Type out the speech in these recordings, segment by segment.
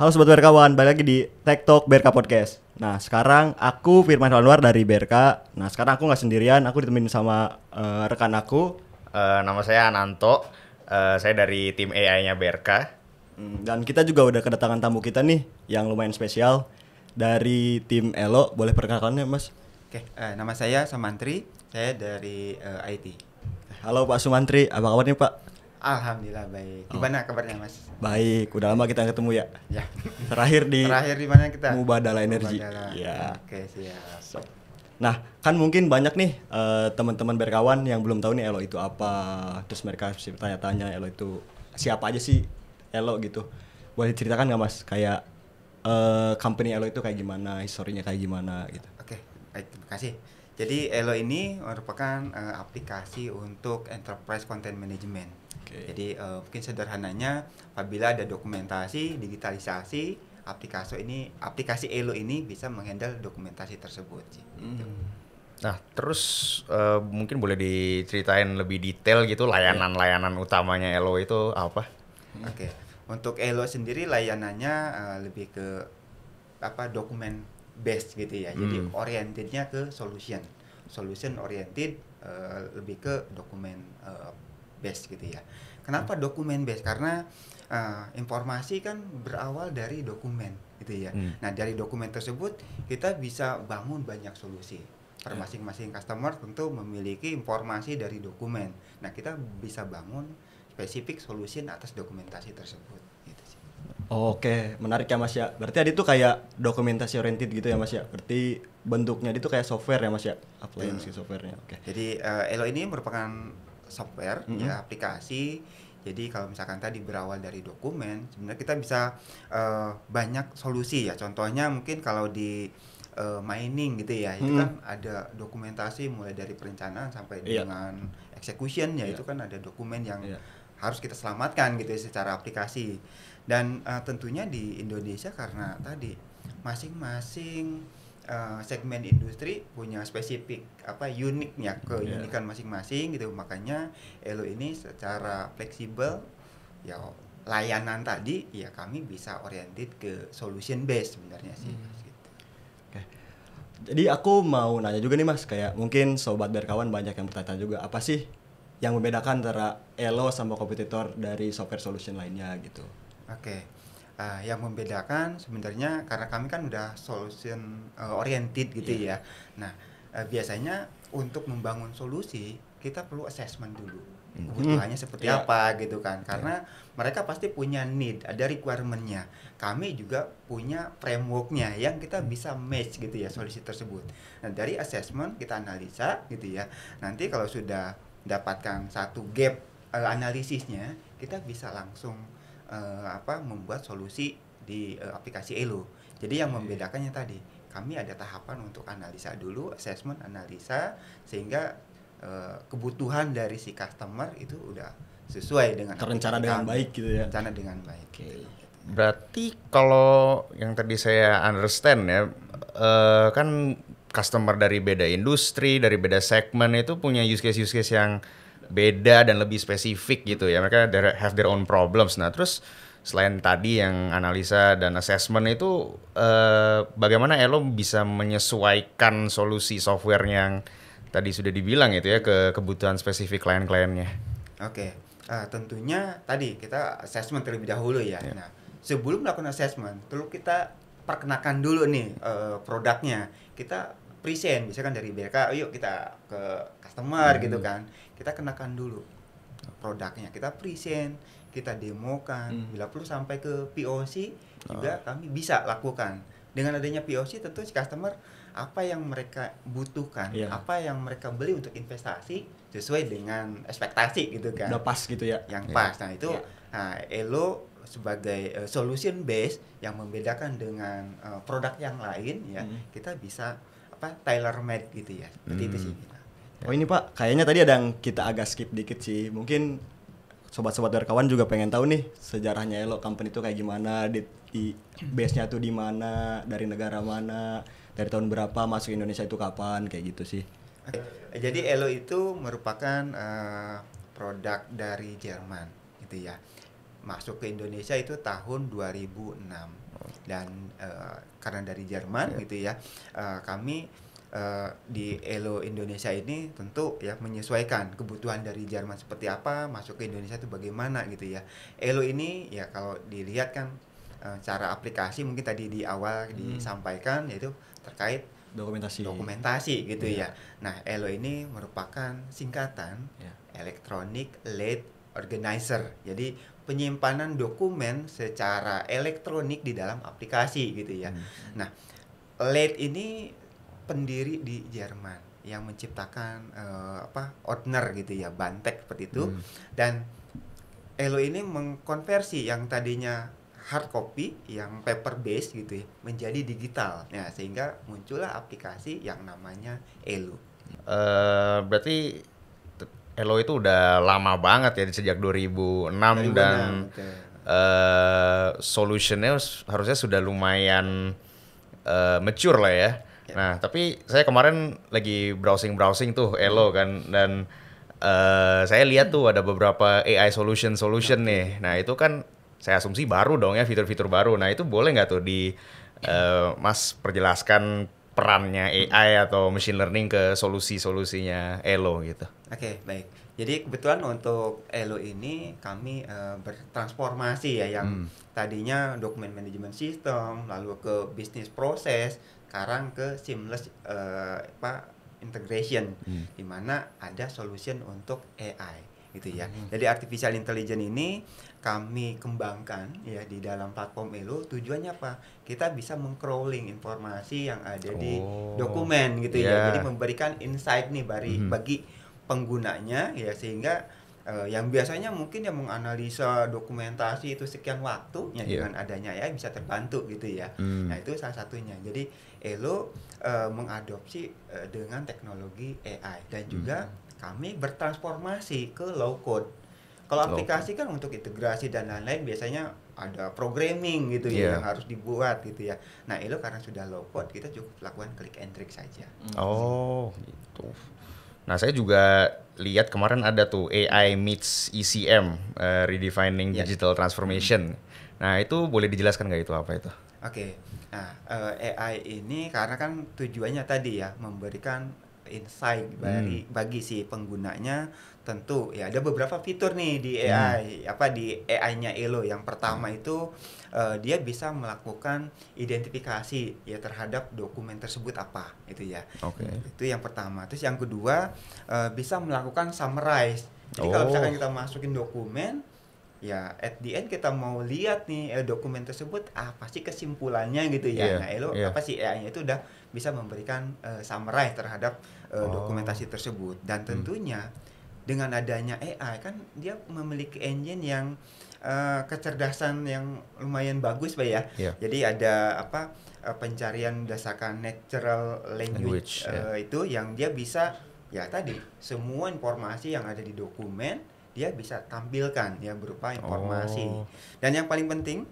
Halo sobat BRK One, balik lagi di Tech Talk BRK Podcast. Nah, sekarang aku Firman Anwar dari BRK. Nah, sekarang aku nggak sendirian, aku ditemenin sama uh, rekan aku. Uh, nama saya Ananto. Uh, saya dari tim AI-nya BRK. Hmm, dan kita juga udah kedatangan tamu kita nih yang lumayan spesial dari tim Elo. Boleh perkenalkan perkenalkannya, Mas? Oke, uh, nama saya Samantri. Saya dari uh, IT. Halo Pak Sumantri, apa kabar nih Pak? Alhamdulillah baik. Di mana kabarnya Mas? Baik, udah lama kita ketemu ya. Ya. Terakhir di Terakhir di mana kita? Mubadala Energi. Iya. Oke, siap. Nah, kan mungkin banyak nih uh, teman-teman berkawan yang belum tahu nih Elo itu apa. Terus mereka bertanya tanya Elo itu siapa aja sih Elo gitu. Boleh ceritakan nggak Mas kayak uh, company Elo itu kayak gimana, historinya kayak gimana gitu. Oke, baik, terima kasih. Jadi Elo ini merupakan uh, aplikasi untuk enterprise content management Okay. Jadi uh, mungkin sederhananya apabila ada dokumentasi, digitalisasi, aplikasi ini aplikasi Elo ini bisa menghandle dokumentasi tersebut. Gitu. Hmm. Nah, terus uh, mungkin boleh diceritain lebih detail gitu layanan-layanan utamanya Elo itu apa? Hmm. Oke. Okay. Untuk Elo sendiri layanannya uh, lebih ke apa dokumen based gitu ya. Hmm. Jadi orientednya ke solution. Solution oriented uh, lebih ke dokumen uh, based gitu ya. Kenapa hmm. dokumen based? Karena uh, informasi kan berawal dari dokumen gitu ya. Hmm. Nah, dari dokumen tersebut kita bisa bangun banyak solusi. Per ya. masing-masing customer tentu memiliki informasi dari dokumen. Nah, kita bisa bangun spesifik solusi atas dokumentasi tersebut gitu sih. Oh, oke, menarik ya Mas ya. Berarti ada itu kayak dokumentasi oriented gitu ya Mas ya. Berarti bentuknya itu kayak software ya Mas ya, appliance si hmm. gitu, softwarenya. Oke. Jadi uh, Elo ini merupakan software mm -hmm. ya aplikasi jadi kalau misalkan tadi berawal dari dokumen sebenarnya kita bisa uh, banyak solusi ya contohnya mungkin kalau di uh, mining gitu ya itu kan ada dokumentasi mulai dari perencanaan sampai yeah. dengan execution ya yeah. itu kan ada dokumen yang yeah. harus kita selamatkan gitu ya secara aplikasi dan uh, tentunya di Indonesia karena tadi masing-masing uh, segmen industri punya spesifik apa uniknya iya. keunikan masing masing-masing gitu makanya Elo ini secara fleksibel ya layanan tadi ya kami bisa oriented ke solution base sebenarnya sih hmm. Gitu. Jadi aku mau nanya juga nih Mas kayak mungkin sobat berkawan banyak yang bertanya juga apa sih yang membedakan antara Elo sama kompetitor dari software solution lainnya gitu. Oke. Okay uh, yang membedakan sebenarnya karena kami kan udah solution uh, oriented gitu yeah. ya nah uh, biasanya untuk membangun solusi kita perlu assessment dulu hmm. kebutuhannya hmm. seperti yeah. apa gitu kan iya. karena yeah. mereka pasti punya need ada requirementnya kami juga punya frameworknya yang kita hmm. bisa match gitu ya solusi tersebut nah dari assessment kita analisa gitu ya nanti kalau sudah dapatkan satu gap uh, analisisnya kita bisa langsung uh, apa membuat solusi di uh, aplikasi Elo. Jadi yang membedakannya tadi, kami ada tahapan untuk analisa dulu, assessment, analisa sehingga uh, kebutuhan dari si customer itu udah sesuai dengan terencana dengan baik gitu ya. Rencana dengan baik. Oke. Okay. Gitu. Berarti kalau yang tadi saya understand ya, uh, kan customer dari beda industri, dari beda segmen itu punya use case use case yang beda dan lebih spesifik gitu ya. Mereka have their own problems. Nah, terus selain tadi yang analisa dan assessment itu eh, bagaimana Elo bisa menyesuaikan solusi software yang tadi sudah dibilang itu ya ke kebutuhan spesifik klien-kliennya. Oke, okay. uh, tentunya tadi kita assessment terlebih dahulu ya. Yeah. Nah, sebelum melakukan assessment, perlu kita perkenakan dulu nih uh, produknya. Kita present bisa kan dari BK oh, yuk kita ke customer gitu hmm. gitu kan kita kenakan dulu produknya kita present kita demokan hmm. bila perlu sampai ke POC oh. juga ah. kami bisa lakukan dengan adanya POC tentu si customer apa yang mereka butuhkan, yeah. apa yang mereka beli untuk investasi sesuai dengan ekspektasi gitu kan. Udah pas gitu ya. Yang yeah. pas. Nah, itu yeah. nah, Elo sebagai uh, solution base yang membedakan dengan uh, produk yang lain ya, mm kita bisa apa tailor made gitu ya seperti hmm. itu sih hmm. Oh ini pak, kayaknya tadi ada yang kita agak skip dikit sih. Mungkin sobat-sobat dari kawan juga pengen tahu nih sejarahnya Elo company itu kayak gimana, di, di base-nya tuh di mana, dari negara mana, dari tahun berapa masuk Indonesia itu kapan, kayak gitu sih. Eh, jadi Elo itu merupakan uh, produk dari Jerman gitu ya masuk ke Indonesia itu tahun 2006 dan uh, karena dari Jerman yeah. gitu ya uh, kami uh, di Elo Indonesia ini tentu ya menyesuaikan kebutuhan dari Jerman seperti apa masuk ke Indonesia itu bagaimana gitu ya Elo ini ya kalau dilihat kan uh, cara aplikasi mungkin tadi di awal hmm. disampaikan yaitu terkait dokumentasi dokumentasi gitu yeah. ya nah Elo ini merupakan singkatan yeah. Electronic Late Organizer jadi penyimpanan dokumen secara elektronik di dalam aplikasi gitu ya. Hmm. Nah, LED ini pendiri di Jerman yang menciptakan uh, apa Ordner gitu ya, Bantek seperti itu hmm. dan Elo ini mengkonversi yang tadinya hard copy yang paper based gitu ya menjadi digital. Ya, sehingga muncullah aplikasi yang namanya Elo. Uh, berarti Elo itu udah lama banget ya sejak 2006, 2006 dan okay. uh, eh, solutionnya harusnya sudah lumayan uh, mature lah ya. Yeah. Nah tapi saya kemarin lagi browsing browsing tuh Elo hmm. kan dan uh, saya lihat tuh ada beberapa AI solution solution okay. nih. Nah itu kan saya asumsi baru dong ya fitur-fitur baru. Nah itu boleh nggak tuh di uh, Mas perjelaskan perannya AI atau machine learning ke solusi-solusinya Elo gitu? Oke, okay, baik. Jadi kebetulan untuk Elo ini kami uh, bertransformasi ya yang hmm. tadinya dokumen manajemen sistem, lalu ke bisnis proses, sekarang ke seamless uh, apa integration hmm. di mana ada solution untuk AI gitu ya. Hmm. Jadi artificial intelligence ini kami kembangkan ya di dalam platform Elo tujuannya apa? Kita bisa mengcrawling informasi yang ada oh. di dokumen gitu yeah. ya. Iya. Jadi memberikan insight nih bagi hmm. bagi penggunanya ya sehingga uh, yang biasanya mungkin yang menganalisa dokumentasi itu sekian waktunya yeah. dengan adanya ya bisa terbantu gitu ya. Mm. Nah, itu salah satunya. Jadi Elo uh, mengadopsi uh, dengan teknologi AI dan juga hmm. kami bertransformasi ke low code. Kalau aplikasi kan untuk integrasi dan lain-lain biasanya ada programming gitu yeah. ya iya. yang harus dibuat gitu ya. Nah, Elo karena sudah low code, kita cukup lakukan klik and drag saja. Oh, gitu. Nah, saya juga lihat kemarin ada tuh AI meets ECM, uh, eh, redefining yeah. digital transformation. Nah, itu boleh dijelaskan nggak itu apa itu? Oke. Okay. Nah, uh, eh, AI ini karena kan tujuannya tadi ya memberikan insight dari hmm. bagi si penggunanya tentu ya ada beberapa fitur nih di AI hmm. apa di AI-nya Elo yang pertama hmm. itu uh, dia bisa melakukan identifikasi ya terhadap dokumen tersebut apa itu ya okay. itu yang pertama terus yang kedua uh, bisa melakukan summarize jadi oh. kalau misalkan oh. kita masukin dokumen ya at the end kita mau lihat nih eh, dokumen tersebut apa sih kesimpulannya gitu ya yeah, nah Elo yeah. apa sih AI-nya itu udah bisa memberikan uh, summarize terhadap uh, oh. dokumentasi tersebut dan hmm. tentunya hmm dengan adanya AI kan dia memiliki engine yang uh, kecerdasan yang lumayan bagus pak ya yeah. jadi ada apa eh, pencarian berdasarkan natural language, language uh, iya. eh, yeah. itu yang dia bisa ya tadi semua informasi yang ada di dokumen dia bisa tampilkan ya berupa informasi oh. dan yang paling penting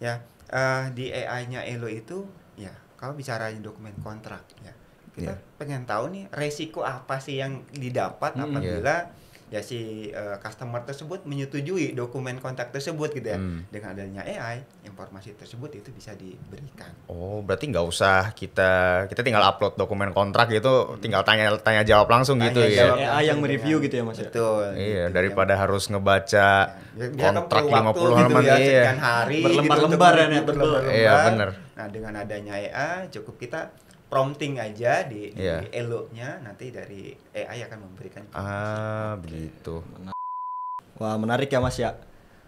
ya uh, di AI-nya Elo itu ya kalau bicara dokumen kontrak ya kita yeah. pengen tahu nih resiko apa sih yang didapat hmm, apabila yeah. ya si uh, customer tersebut menyetujui dokumen kontak tersebut gitu ya hmm. dengan adanya AI informasi tersebut itu bisa diberikan oh berarti nggak usah kita kita tinggal upload dokumen kontrak gitu hmm. tinggal tanya tanya jawab langsung tanya gitu ya. jawab ya AI yang gitu mereview kan. gitu ya mas itu ya? iya gitu, ya. daripada ya. harus ngebaca ya, kontrak lima puluh gitu halaman ya, iya. hari gitu berlembar-lembar gitu, ya berlembar iya benar nah dengan adanya AI cukup kita prompting aja di, yeah. di iya. elo-nya nanti dari AI akan memberikan ah okay. begitu wah menarik ya mas ya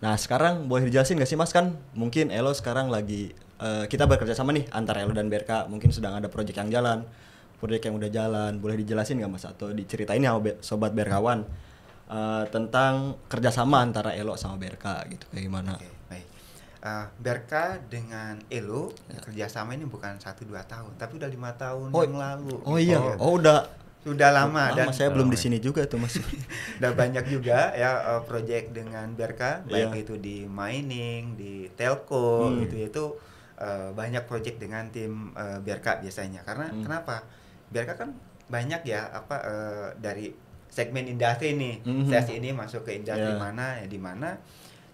nah sekarang boleh dijelasin gak sih mas kan mungkin elo sekarang lagi uh, kita bekerja sama nih antara elo dan BRK mungkin sedang ada proyek yang jalan proyek yang udah jalan boleh dijelasin gak mas atau diceritain ya sobat berkawan uh, tentang kerjasama antara elo sama BRK gitu kayak gimana okay, baik uh, Berka ya. dengan Elo ya. kerjasama ini bukan satu dua tahun tapi udah lima tahun oh, yang lalu oh iya oh, oh udah sudah lama, lama dan saya belum di oh, sini iya. juga tuh mas udah banyak juga ya uh, eh, proyek dengan Berka iya. baik itu di mining di telco hmm. gitu itu uh, banyak proyek dengan tim uh, Berka biasanya karena hmm. kenapa Berka kan banyak ya apa uh, dari segmen industri nih mm -hmm. ini masuk ke industri yeah. mana ya di mana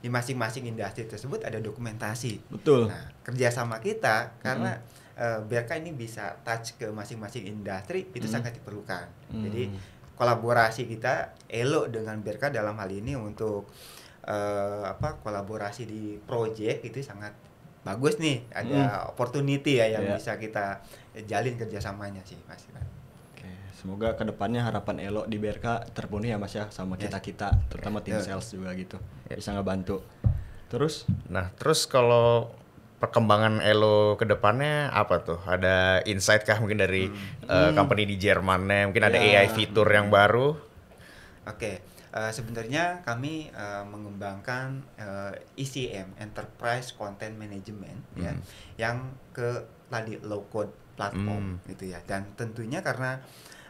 di masing-masing industri tersebut ada dokumentasi. Betul. Nah, kerjasama kita karena mm. Uh, eh, BRK ini bisa touch ke masing-masing industri itu mm. sangat diperlukan. Mm. Jadi kolaborasi kita elo dengan BRK dalam hal ini untuk uh, apa kolaborasi di proyek itu sangat bagus nih ada mm. opportunity ya yang yeah. bisa kita jalin kerjasamanya sih Mas. Oke, semoga kedepannya harapan Elo di BRK terpenuhi ya Mas ya sama kita ya. kita kita, terutama tim yeah. sales juga gitu, yeah. bisa ngebantu. Terus? Nah, terus kalau perkembangan Elo kedepannya apa tuh? Ada insight kah mungkin dari hmm. Uh, company di Jermannya? Mungkin yeah. ada AI ya. fitur yang baru? Oke. Okay Eh, sebenarnya kami uh, mengembangkan uh, eh, ECM Enterprise Content Management mm. ya hmm. yang ke tadi low code platform mm. gitu ya dan tentunya karena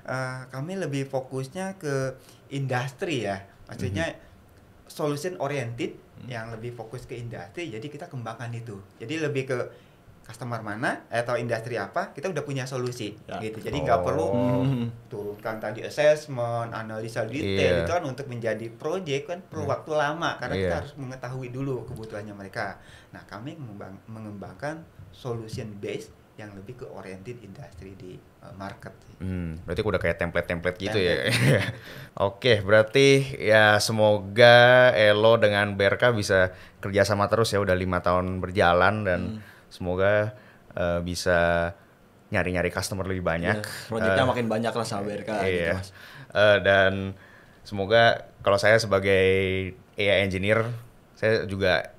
uh, kami lebih fokusnya ke industri ya maksudnya hmm. solution oriented mm. yang lebih fokus ke industri jadi kita kembangkan itu jadi lebih ke customer mana eh, atau industri apa kita udah punya solusi ya. gitu jadi nggak oh. perlu hmm. turunkan tadi assessment analisa detail yeah. itu kan untuk menjadi project kan perlu yeah. waktu lama karena yeah. kita iya. harus mengetahui dulu kebutuhannya mereka nah kami mengembangkan solution based yang lebih ke oriented industri di eh, market Hmm, berarti udah kayak template-template gitu ya. Oke, okay, berarti ya semoga Elo dengan BRK bisa kerjasama terus ya udah lima tahun berjalan dan hmm semoga uh, bisa nyari-nyari customer lebih banyak. Yeah, Proyeknya uh, eh, makin banyak lah sama BRK gitu, iya. gitu mas. Uh, dan semoga kalau saya sebagai AI engineer, saya juga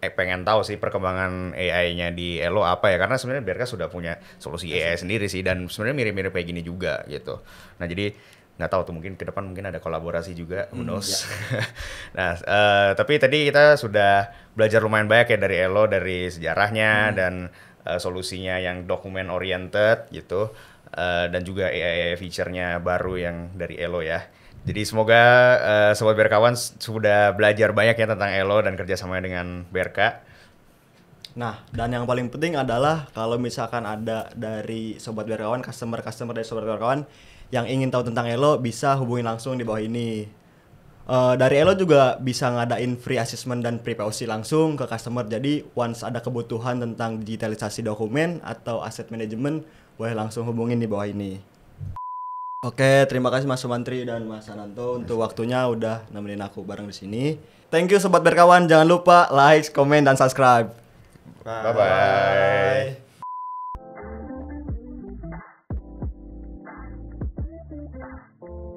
eh, pengen tahu sih perkembangan AI-nya di Elo apa ya. Karena sebenarnya BRK sudah punya solusi AI iya sendiri sih. Dan sebenarnya mirip-mirip kayak gini juga gitu. Nah jadi nggak tahu tuh mungkin ke depan mungkin ada kolaborasi juga hmm, who ya. nah uh, tapi tadi kita sudah belajar lumayan banyak ya dari Elo dari sejarahnya hmm. dan uh, solusinya yang dokumen oriented gitu uh, dan juga AI, feature-nya baru yang dari Elo ya jadi semoga uh, sobat berkawan sudah belajar banyak ya tentang Elo dan kerjasamanya dengan Berka Nah, dan yang paling penting adalah kalau misalkan ada dari sobat berkawan, customer-customer dari sobat berkawan yang ingin tahu tentang Elo bisa hubungi langsung di bawah ini. Uh, dari Elo juga bisa ngadain free assessment dan pre POC langsung ke customer. Jadi once ada kebutuhan tentang digitalisasi dokumen atau aset manajemen, boleh langsung hubungin di bawah ini. Oke, terima kasih Mas Sumantri dan Mas Sananto untuk waktunya udah nemenin aku bareng di sini. Thank you sobat berkawan, jangan lupa like, comment, dan subscribe. Bye bye. bye, -bye. Thank you.